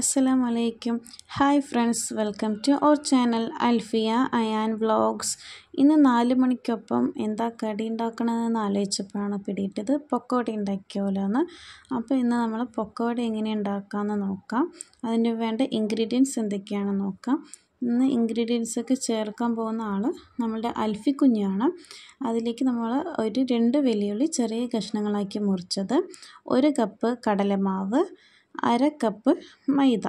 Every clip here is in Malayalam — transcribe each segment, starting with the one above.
അസ്സലാം വലൈക്കും hi friends welcome to our channel Alfiya Ayan vlogs ഇന്ന് നാല് മണിക്കൊപ്പം എന്താ കടി ഉണ്ടാക്കണമെന്ന് ആലോചിച്ചപ്പോഴാണ് പിടിയിട്ടത് പൊക്കോട എന്ന് അപ്പോൾ ഇന്ന് നമ്മൾ പൊക്കോടി എങ്ങനെ ഉണ്ടാക്കാമെന്ന് നോക്കാം അതിന് വേണ്ട ഇൻഗ്രീഡിയൻസ് എന്തൊക്കെയാണെന്ന് നോക്കാം ഇന്ന് ഇൻഗ്രീഡിയൻസ് ഒക്കെ ചേർക്കാൻ പോകുന്ന ആൾ നമ്മുടെ അൽഫി കുഞ്ഞാണ് അതിലേക്ക് നമ്മൾ ഒരു രണ്ട് വെല്ലുവിളി ചെറിയ കഷ്ണങ്ങളാക്കി മുറിച്ചത് ഒരു കപ്പ് കടലമാവ് അര കപ്പ് മൈദ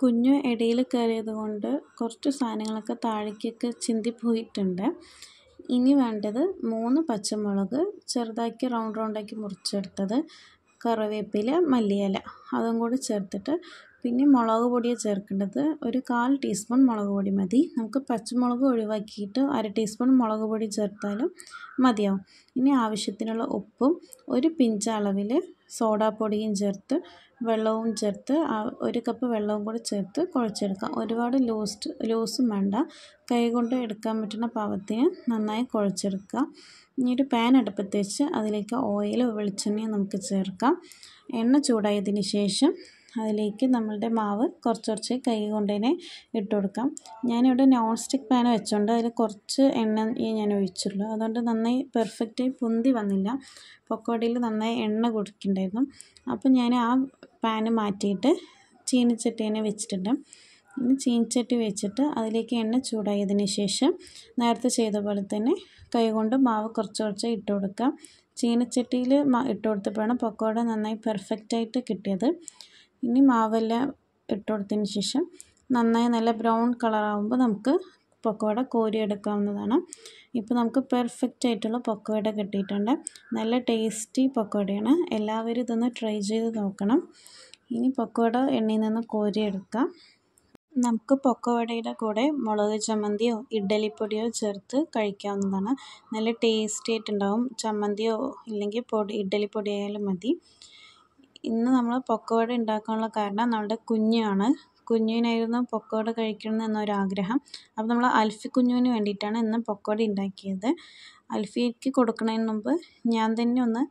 കുഞ്ഞു ഇടയിൽ കയറിയത് കൊണ്ട് കുറച്ച് സാധനങ്ങളൊക്കെ താഴേക്കൊക്കെ ചിന്തിപ്പോയിട്ടുണ്ട് ഇനി വേണ്ടത് മൂന്ന് പച്ചമുളക് ചെറുതാക്കി റൗണ്ട് റൗണ്ടാക്കി മുറിച്ചെടുത്തത് കറിവേപ്പില മല്ലിയില അതും കൂടി ചേർത്തിട്ട് പിന്നെ മുളക് പൊടിയാണ് ചേർക്കേണ്ടത് ഒരു കാൽ ടീസ്പൂൺ മുളക് പൊടി മതി നമുക്ക് പച്ചമുളക് ഒഴിവാക്കിയിട്ട് അര ടീസ്പൂൺ മുളക് പൊടി ചേർത്താലും മതിയാവും ഇനി ആവശ്യത്തിനുള്ള ഉപ്പും ഒരു പിഞ്ച് അളവിൽ സോഡാപ്പൊടിയും ചേർത്ത് വെള്ളവും ചേർത്ത് ഒരു കപ്പ് വെള്ളവും കൂടി ചേർത്ത് കുഴച്ചെടുക്കാം ഒരുപാട് ലൂസ്ഡ് ലൂസും വേണ്ട കൈ കൊണ്ട് എടുക്കാൻ പറ്റുന്ന പാവത്തിന് നന്നായി കുഴച്ചെടുക്കുക ഇനി ഒരു പാൻ അടുപ്പത്ത് വെച്ച് അതിലേക്ക് ഓയിലോ വെളിച്ചെണ്ണയോ നമുക്ക് ചേർക്കാം എണ്ണ ചൂടായതിന് ശേഷം അതിലേക്ക് നമ്മളുടെ മാവ് കുറച്ച് കുറച്ച് കൈ കൊണ്ടുതന്നെ ഇട്ട് കൊടുക്കാം ഞാനിവിടെ നോൺ സ്റ്റിക്ക് പാൻ വെച്ചുകൊണ്ട് അതിൽ കുറച്ച് എണ്ണ ഞാൻ ഒഴിച്ചുള്ളൂ അതുകൊണ്ട് നന്നായി പെർഫെക്റ്റ് പൊന്തി വന്നില്ല പൊക്കോടിയിൽ നന്നായി എണ്ണ കുടിക്കണ്ടായിരുന്നു അപ്പോൾ ഞാൻ ആ പാൻ മാറ്റിയിട്ട് തന്നെ വെച്ചിട്ടുണ്ട് ചീനിച്ചട്ടി വെച്ചിട്ട് അതിലേക്ക് എണ്ണ ചൂടായതിന് ശേഷം നേരത്തെ ചെയ്ത പോലെ തന്നെ കൈകൊണ്ട് മാവ് കുറച്ച് കുറച്ച് ഇട്ട് കൊടുക്കാം ചീനച്ചട്ടിയിൽ ഇട്ട് കൊടുത്തപ്പോഴാണ് പക്കോട നന്നായി ആയിട്ട് കിട്ടിയത് ഇനി മാവെല്ലാം ഇട്ട് കൊടുത്തതിന് ശേഷം നന്നായി നല്ല ബ്രൗൺ കളറാകുമ്പോൾ നമുക്ക് പക്കോട കോരിയെടുക്കാവുന്നതാണ് ഇപ്പോൾ നമുക്ക് പെർഫെക്റ്റ് ആയിട്ടുള്ള പക്കോട കിട്ടിയിട്ടുണ്ട് നല്ല ടേസ്റ്റി പക്കോടയാണ് എല്ലാവരും ഇതൊന്ന് ട്രൈ ചെയ്ത് നോക്കണം ഇനി പക്കോട എണ്ണയിൽ നിന്ന് കോരിയെടുക്കാം നമുക്ക് പൊക്കവടയുടെ കൂടെ മുളക് ചമ്മന്തിയോ ഇഡ്ഡലിപ്പൊടിയോ ചേർത്ത് കഴിക്കാവുന്നതാണ് നല്ല ടേസ്റ്റി ആയിട്ടുണ്ടാവും ചമ്മന്തിയോ ഇല്ലെങ്കിൽ പൊടി ഇഡ്ഡലിപ്പൊടി ആയാലും മതി ഇന്ന് നമ്മൾ പൊക്കവട ഉണ്ടാക്കാനുള്ള കാരണം നമ്മുടെ കുഞ്ഞാണ് കുഞ്ഞിനായിരുന്നു പൊക്കവട കഴിക്കണം എന്നൊരാഗ്രഹം അപ്പോൾ നമ്മൾ അൽഫി കുഞ്ഞുവിന് വേണ്ടിയിട്ടാണ് ഇന്ന് പൊക്കവട ഉണ്ടാക്കിയത് അൽഫിക്ക് കൊടുക്കുന്നതിന് മുമ്പ് ഞാൻ തന്നെ ഒന്ന്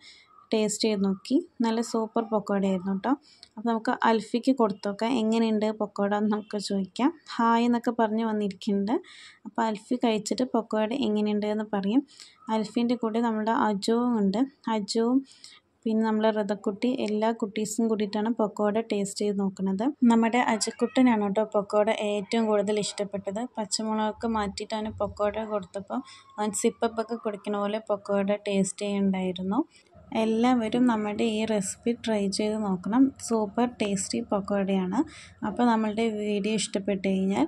ടേസ്റ്റ് ചെയ്ത് നോക്കി നല്ല സൂപ്പർ പൊക്കോട ആയിരുന്നു കേട്ടോ അപ്പോൾ നമുക്ക് അൽഫിക്ക് കൊടുത്തു നോക്കാം എങ്ങനെയുണ്ട് പൊക്കോട എന്ന് നമുക്ക് ചോദിക്കാം ഹായ് എന്നൊക്കെ പറഞ്ഞ് വന്നിരിക്കുന്നുണ്ട് അപ്പോൾ അൽഫി കഴിച്ചിട്ട് പൊക്കോട എങ്ങനെയുണ്ട് എന്ന് പറയും അൽഫിൻ്റെ കൂടെ നമ്മുടെ അജുവും ഉണ്ട് അജുവും പിന്നെ നമ്മളെ റഥക്കുട്ടി എല്ലാ കുട്ടീസും കൂടിയിട്ടാണ് പൊക്കോട ടേസ്റ്റ് ചെയ്ത് നോക്കുന്നത് നമ്മുടെ അജക്കുട്ടനാണ് കേട്ടോ പൊക്കോട ഏറ്റവും കൂടുതൽ ഇഷ്ടപ്പെട്ടത് പച്ചമുളകൊക്കെ മാറ്റിയിട്ടാണ് പൊക്കോട കൊടുത്തപ്പോൾ അവൻ സിപ്പപ്പൊക്കെ കുടിക്കണ പോലെ പൊക്കോട ടേസ്റ്റ് ചെയ്യുന്നുണ്ടായിരുന്നു എല്ലാവരും നമ്മുടെ ഈ റെസിപ്പി ട്രൈ ചെയ്ത് നോക്കണം സൂപ്പർ ടേസ്റ്റി പക്കോടയാണ് അപ്പോൾ നമ്മളുടെ വീഡിയോ ഇഷ്ടപ്പെട്ട് കഴിഞ്ഞാൽ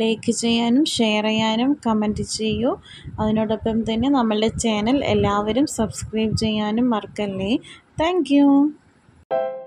ലൈക്ക് ചെയ്യാനും ഷെയർ ചെയ്യാനും കമൻറ്റ് ചെയ്യൂ അതിനോടൊപ്പം തന്നെ നമ്മളുടെ ചാനൽ എല്ലാവരും സബ്സ്ക്രൈബ് ചെയ്യാനും മറക്കല്ലേ താങ്ക്